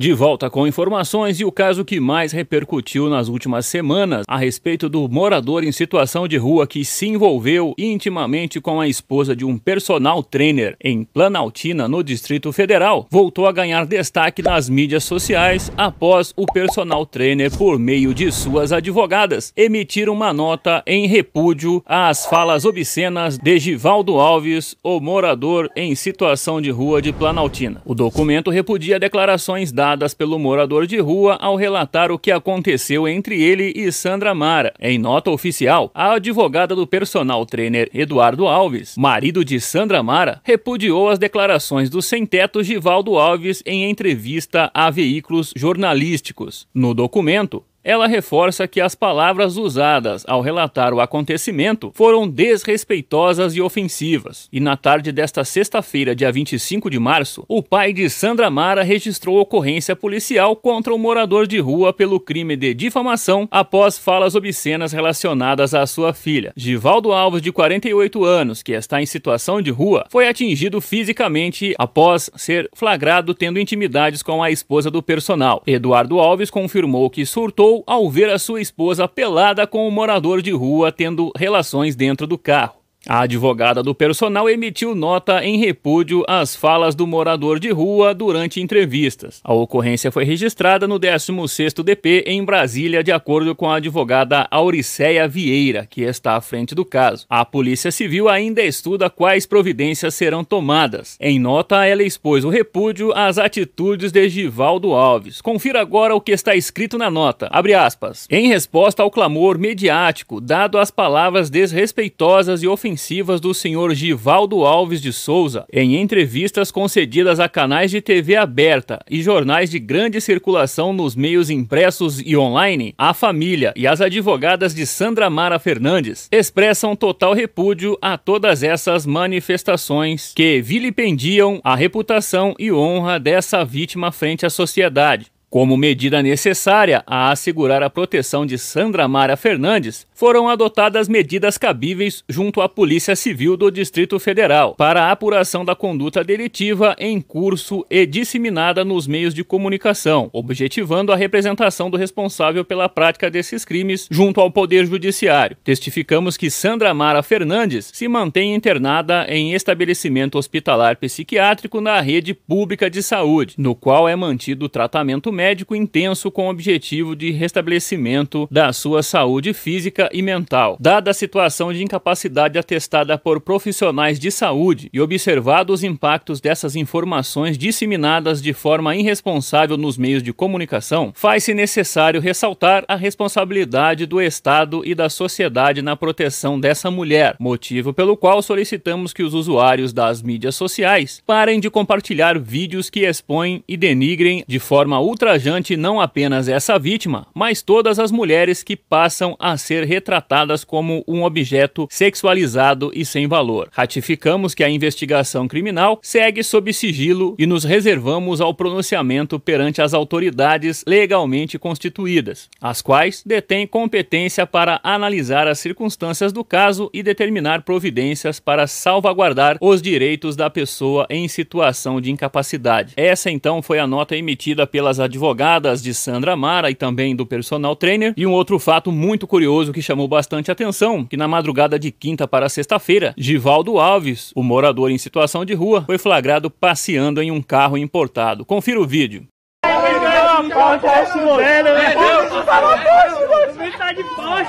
De volta com informações e o caso que mais repercutiu nas últimas semanas a respeito do morador em situação de rua que se envolveu intimamente com a esposa de um personal trainer em Planaltina, no Distrito Federal, voltou a ganhar destaque nas mídias sociais após o personal trainer, por meio de suas advogadas, emitir uma nota em repúdio às falas obscenas de Givaldo Alves, o morador em situação de rua de Planaltina. O documento repudia declarações da relatadas pelo morador de rua ao relatar o que aconteceu entre ele e Sandra Mara. Em nota oficial, a advogada do personal trainer Eduardo Alves, marido de Sandra Mara, repudiou as declarações do sem-teto Givaldo Alves em entrevista a veículos jornalísticos. No documento, ela reforça que as palavras usadas ao relatar o acontecimento foram desrespeitosas e ofensivas. E na tarde desta sexta-feira, dia 25 de março, o pai de Sandra Mara registrou ocorrência policial contra o um morador de rua pelo crime de difamação após falas obscenas relacionadas à sua filha. Givaldo Alves, de 48 anos, que está em situação de rua, foi atingido fisicamente após ser flagrado tendo intimidades com a esposa do personal. Eduardo Alves confirmou que surtou ao ver a sua esposa pelada com o um morador de rua tendo relações dentro do carro. A advogada do personal emitiu nota em repúdio às falas do morador de rua durante entrevistas. A ocorrência foi registrada no 16º DP em Brasília, de acordo com a advogada Auricéia Vieira, que está à frente do caso. A Polícia Civil ainda estuda quais providências serão tomadas. Em nota, ela expôs o repúdio às atitudes de Givaldo Alves. Confira agora o que está escrito na nota. Abre aspas. Em resposta ao clamor mediático dado às palavras desrespeitosas e ofensivas ofensivas do senhor Givaldo Alves de Souza em entrevistas concedidas a canais de TV aberta e jornais de grande circulação nos meios impressos e online, a família e as advogadas de Sandra Mara Fernandes expressam total repúdio a todas essas manifestações que vilipendiam a reputação e honra dessa vítima frente à sociedade. Como medida necessária a assegurar a proteção de Sandra Mara Fernandes, foram adotadas medidas cabíveis junto à Polícia Civil do Distrito Federal para a apuração da conduta delitiva em curso e disseminada nos meios de comunicação, objetivando a representação do responsável pela prática desses crimes junto ao Poder Judiciário. Testificamos que Sandra Mara Fernandes se mantém internada em estabelecimento hospitalar psiquiátrico na rede pública de saúde, no qual é mantido o tratamento médico médico intenso com o objetivo de restabelecimento da sua saúde física e mental. Dada a situação de incapacidade atestada por profissionais de saúde e observados os impactos dessas informações disseminadas de forma irresponsável nos meios de comunicação, faz-se necessário ressaltar a responsabilidade do Estado e da sociedade na proteção dessa mulher, motivo pelo qual solicitamos que os usuários das mídias sociais parem de compartilhar vídeos que expõem e denigrem de forma ultra ultrajante não apenas essa vítima, mas todas as mulheres que passam a ser retratadas como um objeto sexualizado e sem valor. Ratificamos que a investigação criminal segue sob sigilo e nos reservamos ao pronunciamento perante as autoridades legalmente constituídas, as quais detêm competência para analisar as circunstâncias do caso e determinar providências para salvaguardar os direitos da pessoa em situação de incapacidade. Essa então foi a nota emitida pelas advogadas advogadas de Sandra Mara e também do personal trainer. E um outro fato muito curioso que chamou bastante atenção, que na madrugada de quinta para sexta-feira, Givaldo Alves, o morador em situação de rua, foi flagrado passeando em um carro importado. Confira o vídeo.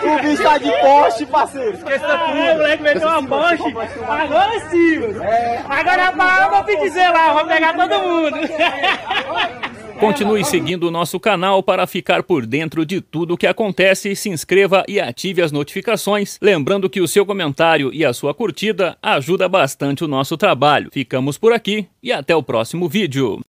O bicho tá de poste. parceiro. Esqueça tudo. Ah, o moleque meteu uma poste. Agora sim, mano. É. Agora a palavra eu vou dizer lá, vou pegar todo mundo. Continue seguindo o nosso canal para ficar por dentro de tudo o que acontece, se inscreva e ative as notificações. Lembrando que o seu comentário e a sua curtida ajuda bastante o nosso trabalho. Ficamos por aqui e até o próximo vídeo.